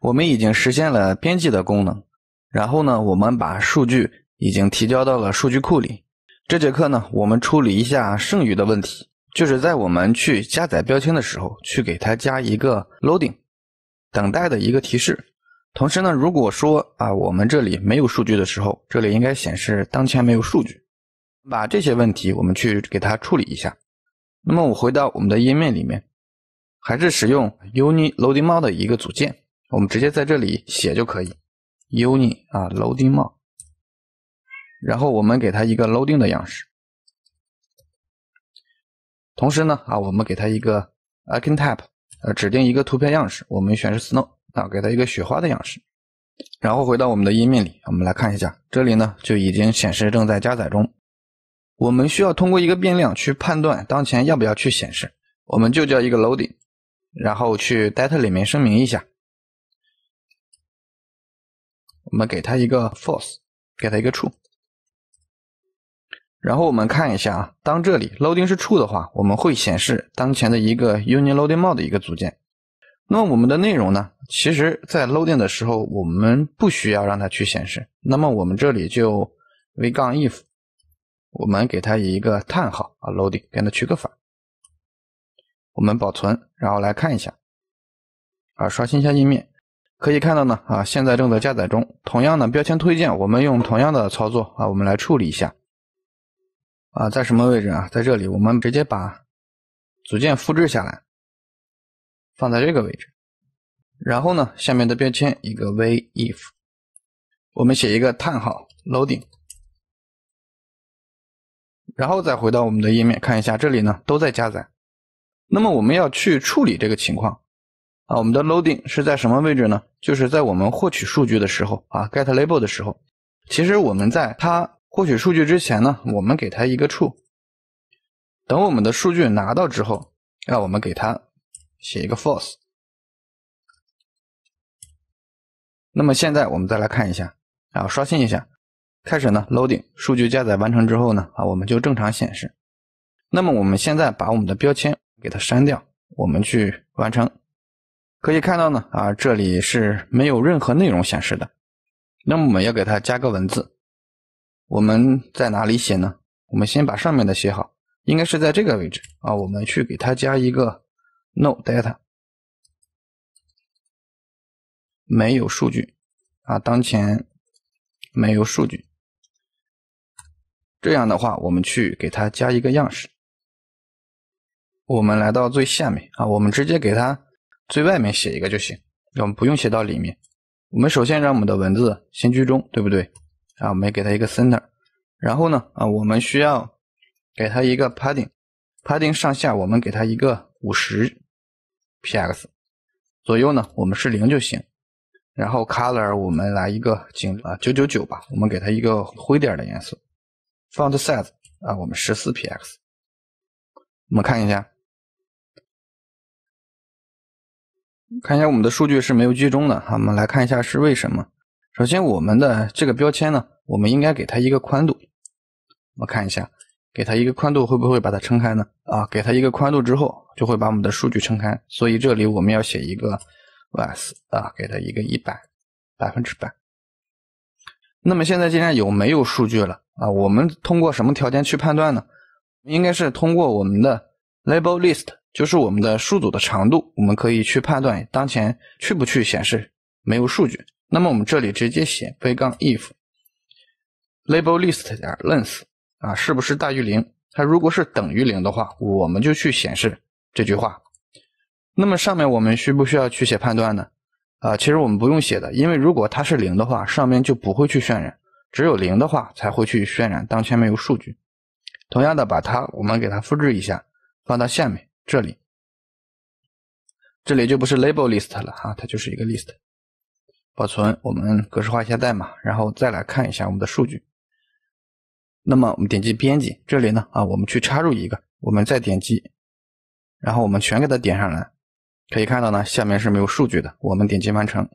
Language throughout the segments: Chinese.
我们已经实现了编辑的功能，然后呢，我们把数据已经提交到了数据库里。这节课呢，我们处理一下剩余的问题，就是在我们去加载标签的时候，去给它加一个 loading 等待的一个提示。同时呢，如果说啊，我们这里没有数据的时候，这里应该显示当前没有数据。把这些问题我们去给它处理一下。那么我回到我们的页面里面，还是使用 Uni Loading 的一个组件。我们直接在这里写就可以，uni 啊 loading m o more。然后我们给它一个 loading 的样式，同时呢啊我们给它一个 icon type 呃指定一个图片样式，我们选是 snow 啊给它一个雪花的样式。然后回到我们的页面里，我们来看一下，这里呢就已经显示正在加载中。我们需要通过一个变量去判断当前要不要去显示，我们就叫一个 loading，然后去 data 里面声明一下。我们给它一个 false，给它一个 true，然后我们看一下啊，当这里 loading 是 true 的话，我们会显示当前的一个 uni loading mode 的一个组件。那么我们的内容呢，其实在 loading 的时候我们不需要让它去显示。那么我们这里就 v- if，我们给它一个叹号啊 loading 给它取个反。我们保存，然后来看一下，啊刷新一下页面。可以看到呢，啊，现在正在加载中。同样的标签推荐，我们用同样的操作啊，我们来处理一下。啊，在什么位置啊？在这里，我们直接把组件复制下来，放在这个位置。然后呢，下面的标签一个 v-if，我们写一个叹号 loading。然后再回到我们的页面看一下，这里呢都在加载。那么我们要去处理这个情况。啊，我们的 loading 是在什么位置呢？就是在我们获取数据的时候，啊，get label 的时候。其实我们在它获取数据之前呢，我们给它一个 true。等我们的数据拿到之后，啊，我们给它写一个 false。那么现在我们再来看一下，啊，刷新一下，开始呢 loading，数据加载完成之后呢，啊，我们就正常显示。那么我们现在把我们的标签给它删掉，我们去完成。可以看到呢啊，这里是没有任何内容显示的。那么我们要给它加个文字，我们在哪里写呢？我们先把上面的写好，应该是在这个位置啊。我们去给它加一个 No data，没有数据啊，当前没有数据。这样的话，我们去给它加一个样式。我们来到最下面啊，我们直接给它。最外面写一个就行，我们不用写到里面。我们首先让我们的文字先居中，对不对？啊，我们给它一个 center。然后呢，啊，我们需要给它一个 padding，padding 上下我们给它一个五十 px，左右呢我们是零就行。然后 color 我们来一个井啊九九九吧，我们给它一个灰点的颜色。font size 啊我们十四 px。我们看一下。看一下我们的数据是没有居中的我们来看一下是为什么。首先，我们的这个标签呢，我们应该给它一个宽度。我们看一下，给它一个宽度会不会把它撑开呢？啊，给它一个宽度之后，就会把我们的数据撑开。所以这里我们要写一个 vs 啊，给它一个一百百分之百。那么现在既然有没有数据了啊，我们通过什么条件去判断呢？应该是通过我们的 label list。就是我们的数组的长度，我们可以去判断当前去不去显示没有数据。那么我们这里直接写 if label list 点 length 啊，是不是大于零？它如果是等于零的话，我们就去显示这句话。那么上面我们需不需要去写判断呢？啊，其实我们不用写的，因为如果它是零的话，上面就不会去渲染；只有零的话才会去渲染当前没有数据。同样的，把它我们给它复制一下，放到下面。这里，这里就不是 label list 了啊，它就是一个 list。保存，我们格式化一下代码，然后再来看一下我们的数据。那么我们点击编辑，这里呢啊，我们去插入一个，我们再点击，然后我们全给它点上来，可以看到呢下面是没有数据的。我们点击完成，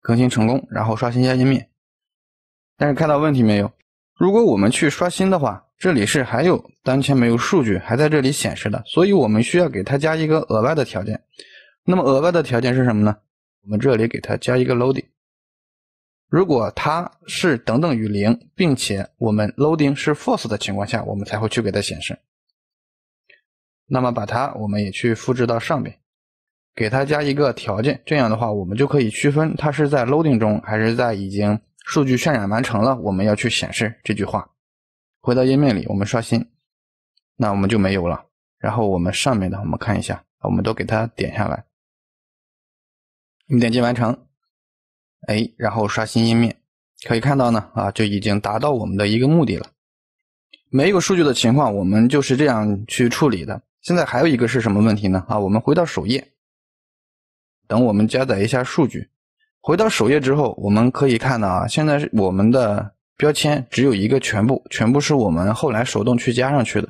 更新成功，然后刷新一下页面，但是看到问题没有？如果我们去刷新的话。这里是还有当前没有数据还在这里显示的，所以我们需要给它加一个额外的条件。那么额外的条件是什么呢？我们这里给它加一个 loading，如果它是等等于零，并且我们 loading 是 false 的情况下，我们才会去给它显示。那么把它我们也去复制到上面，给它加一个条件。这样的话，我们就可以区分它是在 loading 中还是在已经数据渲染完成了，我们要去显示这句话。回到页面里，我们刷新，那我们就没有了。然后我们上面的，我们看一下，我们都给它点下来。我们点击完成，哎，然后刷新页面，可以看到呢，啊，就已经达到我们的一个目的了。没有数据的情况，我们就是这样去处理的。现在还有一个是什么问题呢？啊，我们回到首页，等我们加载一下数据。回到首页之后，我们可以看到啊，现在我们的。标签只有一个，全部全部是我们后来手动去加上去的。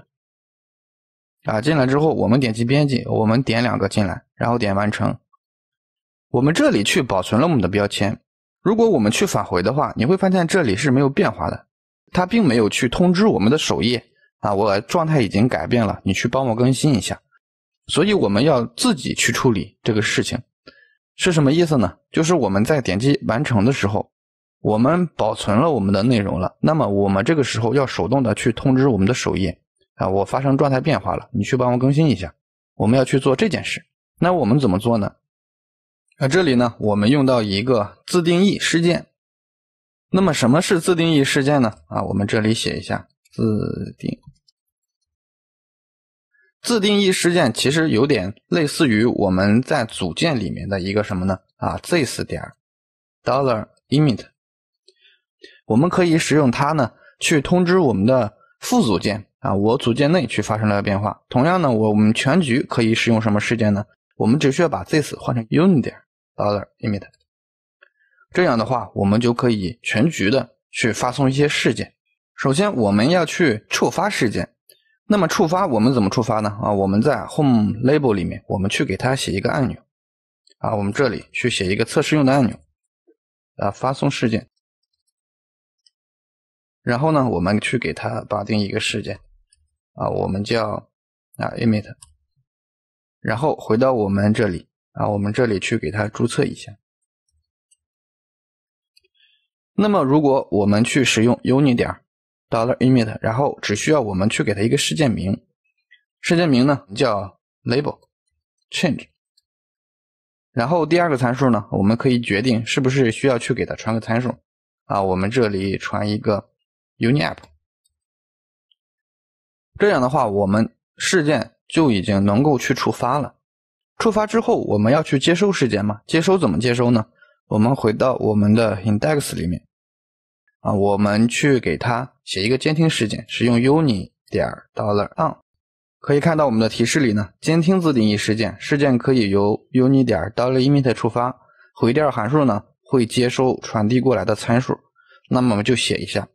啊，进来之后我们点击编辑，我们点两个进来，然后点完成。我们这里去保存了我们的标签。如果我们去返回的话，你会发现这里是没有变化的，它并没有去通知我们的首页啊，我状态已经改变了，你去帮我更新一下。所以我们要自己去处理这个事情，是什么意思呢？就是我们在点击完成的时候。我们保存了我们的内容了，那么我们这个时候要手动的去通知我们的首页啊，我发生状态变化了，你去帮我更新一下。我们要去做这件事，那我们怎么做呢？啊，这里呢，我们用到一个自定义事件。那么什么是自定义事件呢？啊，我们这里写一下自定自定义事件，其实有点类似于我们在组件里面的一个什么呢？啊，this 点 dollar emit。我们可以使用它呢，去通知我们的副组件啊，我组件内去发生了变化。同样呢，我们全局可以使用什么事件呢？我们只需要把 this 换成 uni t lower emit，这样的话，我们就可以全局的去发送一些事件。首先我们要去触发事件，那么触发我们怎么触发呢？啊，我们在 home label 里面，我们去给它写一个按钮啊，我们这里去写一个测试用的按钮啊，发送事件。然后呢，我们去给它绑定一个事件，啊，我们叫啊 emit，然后回到我们这里啊，我们这里去给它注册一下。那么，如果我们去使用 uni 点 dollar emit，然后只需要我们去给它一个事件名，事件名呢叫 label change，然后第二个参数呢，我们可以决定是不是需要去给它传个参数，啊，我们这里传一个。UniApp，这样的话，我们事件就已经能够去触发了。触发之后，我们要去接收事件嘛？接收怎么接收呢？我们回到我们的 Index 里面啊，我们去给它写一个监听事件，使用 Uni 点 Dollar On，可以看到我们的提示里呢，监听自定义事件，事件可以由 Uni 点 Dollar Emit 触发，回调函数呢会接收传递过来的参数。那么我们就写一下。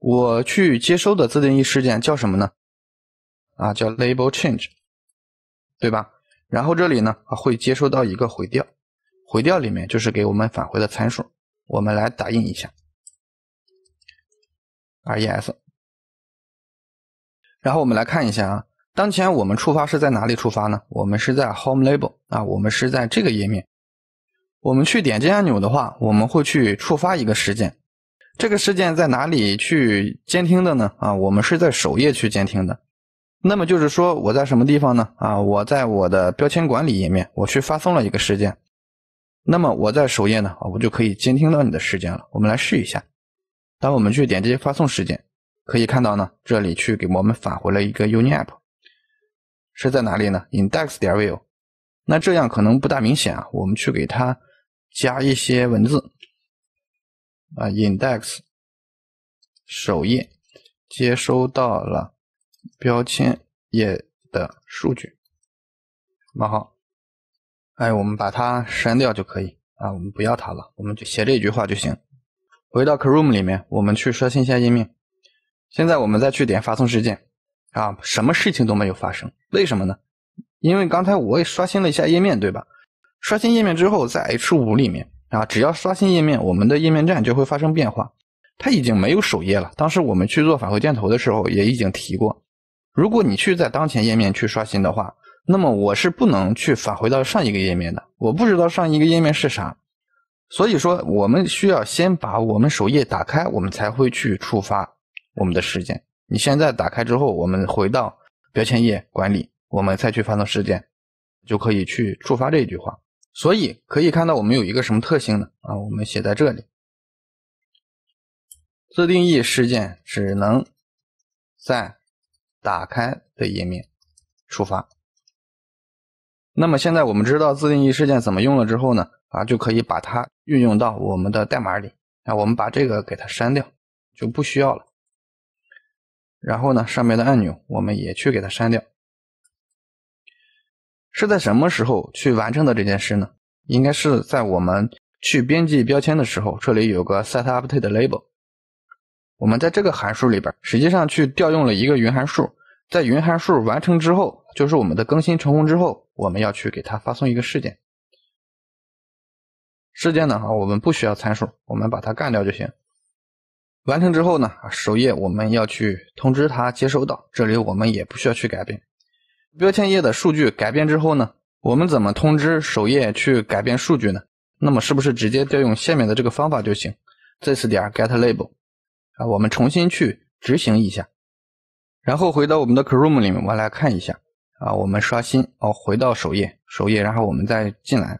我去接收的自定义事件叫什么呢？啊，叫 label change，对吧？然后这里呢，会接收到一个回调，回调里面就是给我们返回的参数，我们来打印一下 res。然后我们来看一下啊，当前我们触发是在哪里触发呢？我们是在 home label 啊，我们是在这个页面，我们去点击按钮的话，我们会去触发一个事件。这个事件在哪里去监听的呢？啊，我们是在首页去监听的。那么就是说我在什么地方呢？啊，我在我的标签管理页面，我去发送了一个事件。那么我在首页呢，我就可以监听到你的事件了。我们来试一下。当我们去点击发送事件，可以看到呢，这里去给我们返回了一个 UNIAPP，是在哪里呢？index 点 view。那这样可能不大明显啊。我们去给它加一些文字。啊，index 首页接收到了标签页的数据。那好，哎，我们把它删掉就可以啊，我们不要它了，我们就写这一句话就行。回到 Chrome 里面，我们去刷新一下页面。现在我们再去点发送事件，啊，什么事情都没有发生，为什么呢？因为刚才我也刷新了一下页面，对吧？刷新页面之后，在 H5 里面。啊，只要刷新页面，我们的页面站就会发生变化。它已经没有首页了。当时我们去做返回箭头的时候，也已经提过。如果你去在当前页面去刷新的话，那么我是不能去返回到上一个页面的。我不知道上一个页面是啥，所以说我们需要先把我们首页打开，我们才会去触发我们的事件。你现在打开之后，我们回到标签页管理，我们再去发送事件，就可以去触发这句话。所以可以看到，我们有一个什么特性呢？啊，我们写在这里，自定义事件只能在打开的页面触发。那么现在我们知道自定义事件怎么用了之后呢？啊，就可以把它运用到我们的代码里。啊，我们把这个给它删掉，就不需要了。然后呢，上面的按钮我们也去给它删掉。是在什么时候去完成的这件事呢？应该是在我们去编辑标签的时候，这里有个 set update label。我们在这个函数里边，实际上去调用了一个云函数。在云函数完成之后，就是我们的更新成功之后，我们要去给它发送一个事件。事件呢啊，我们不需要参数，我们把它干掉就行。完成之后呢，首页我们要去通知它接收到。这里我们也不需要去改变。标签页的数据改变之后呢，我们怎么通知首页去改变数据呢？那么是不是直接调用下面的这个方法就行？再次点 get label，啊，我们重新去执行一下，然后回到我们的 Chrome 里面，我来看一下。啊，我们刷新，哦，回到首页，首页，然后我们再进来。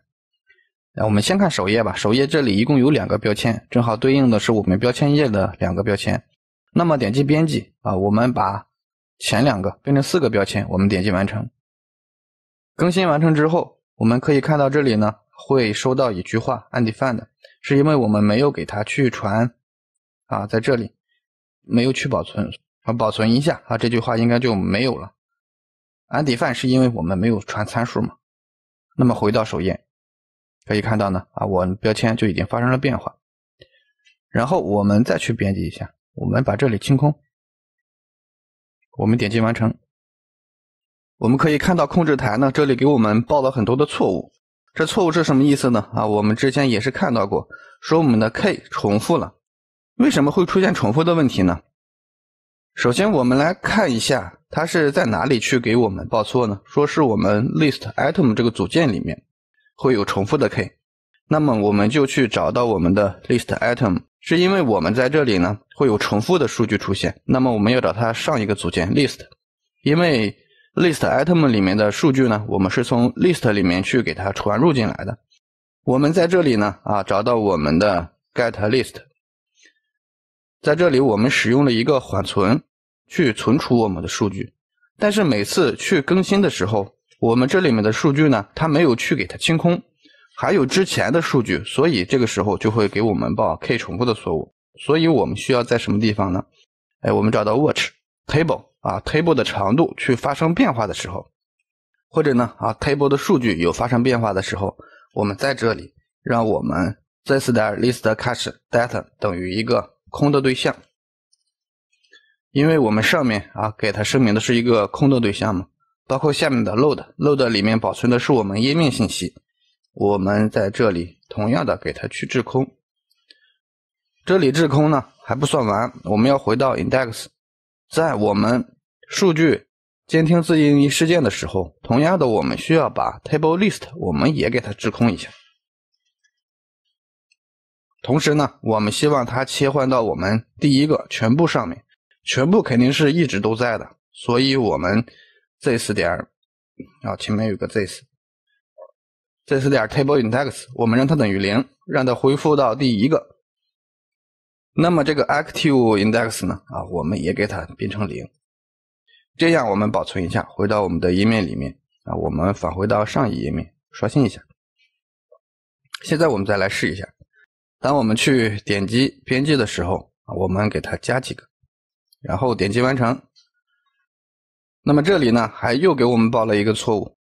那我们先看首页吧。首页这里一共有两个标签，正好对应的是我们标签页的两个标签。那么点击编辑，啊，我们把。前两个变成四个标签，我们点击完成，更新完成之后，我们可以看到这里呢会收到一句话 “Undefined”，是因为我们没有给它去传，啊，在这里没有去保存，啊，保存一下啊，这句话应该就没有了，“Undefined” 是因为我们没有传参数嘛。那么回到首页，可以看到呢，啊，我标签就已经发生了变化。然后我们再去编辑一下，我们把这里清空。我们点击完成，我们可以看到控制台呢，这里给我们报了很多的错误，这错误是什么意思呢？啊，我们之前也是看到过，说我们的 k 重复了，为什么会出现重复的问题呢？首先我们来看一下，它是在哪里去给我们报错呢？说是我们 list item 这个组件里面会有重复的 k，那么我们就去找到我们的 list item。是因为我们在这里呢会有重复的数据出现，那么我们要找它上一个组件 list，因为 list item 里面的数据呢，我们是从 list 里面去给它传入进来的。我们在这里呢啊找到我们的 get list，在这里我们使用了一个缓存去存储我们的数据，但是每次去更新的时候，我们这里面的数据呢它没有去给它清空。还有之前的数据，所以这个时候就会给我们报 K 重复的错误，所以我们需要在什么地方呢？哎，我们找到 watch table 啊，table 的长度去发生变化的时候，或者呢啊 table 的数据有发生变化的时候，我们在这里让我们 this 的 list catch data 等于一个空的对象，因为我们上面啊给它声明的是一个空的对象嘛，包括下面的 load load 里面保存的是我们页面信息。我们在这里同样的给它去制空，这里制空呢还不算完，我们要回到 index，在我们数据监听自定义事件的时候，同样的我们需要把 table list 我们也给它制空一下，同时呢，我们希望它切换到我们第一个全部上面，全部肯定是一直都在的，所以我们 this 点啊前面有个 this。这是点 table index，我们让它等于零，让它恢复到第一个。那么这个 active index 呢？啊，我们也给它变成零。这样我们保存一下，回到我们的页面里面。啊，我们返回到上一页面，刷新一下。现在我们再来试一下。当我们去点击编辑的时候，我们给它加几个，然后点击完成。那么这里呢，还又给我们报了一个错误。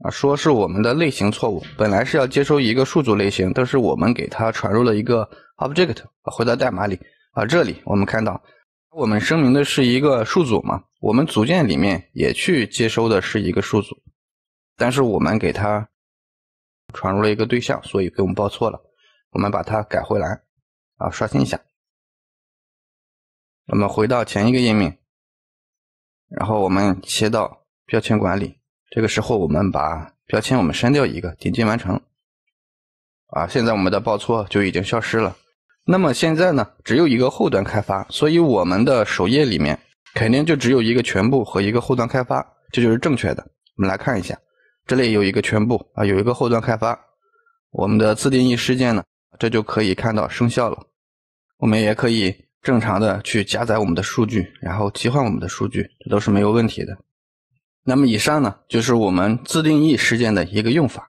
啊，说是我们的类型错误，本来是要接收一个数组类型，但是我们给它传入了一个 object。回到代码里，啊，这里我们看到，我们声明的是一个数组嘛，我们组件里面也去接收的是一个数组，但是我们给它传入了一个对象，所以给我们报错了。我们把它改回来，啊，刷新一下。我们回到前一个页面，然后我们切到标签管理。这个时候，我们把标签我们删掉一个，点击完成，啊，现在我们的报错就已经消失了。那么现在呢，只有一个后端开发，所以我们的首页里面肯定就只有一个全部和一个后端开发，这就是正确的。我们来看一下，这里有一个全部啊，有一个后端开发，我们的自定义事件呢，这就可以看到生效了。我们也可以正常的去加载我们的数据，然后替换我们的数据，这都是没有问题的。那么以上呢，就是我们自定义事件的一个用法。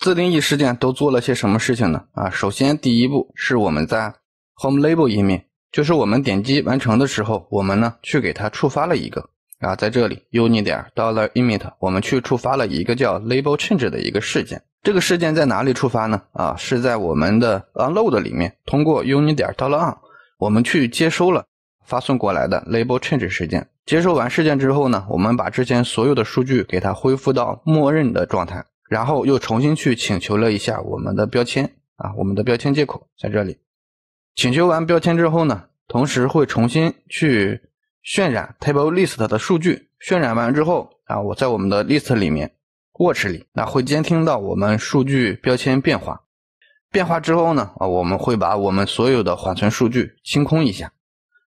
自定义事件都做了些什么事情呢？啊，首先第一步是我们在 home label 页面，就是我们点击完成的时候，我们呢去给它触发了一个啊，在这里 unit dot emit 我们去触发了一个叫 label change 的一个事件。这个事件在哪里触发呢？啊，是在我们的 unload 里面，通过 unit dot on 我们去接收了。发送过来的 l a b l change 事件，接收完事件之后呢，我们把之前所有的数据给它恢复到默认的状态，然后又重新去请求了一下我们的标签啊，我们的标签接口在这里。请求完标签之后呢，同时会重新去渲染 table list 的数据，渲染完之后啊，我在我们的 list 里面 watch 里，那会监听到我们数据标签变化，变化之后呢，啊，我们会把我们所有的缓存数据清空一下。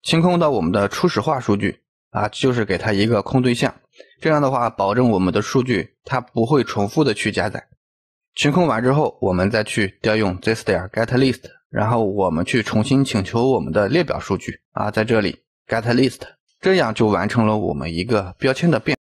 清空到我们的初始化数据啊，就是给它一个空对象，这样的话保证我们的数据它不会重复的去加载。清空完之后，我们再去调用 this 点 get list，然后我们去重新请求我们的列表数据啊，在这里 get list，这样就完成了我们一个标签的变。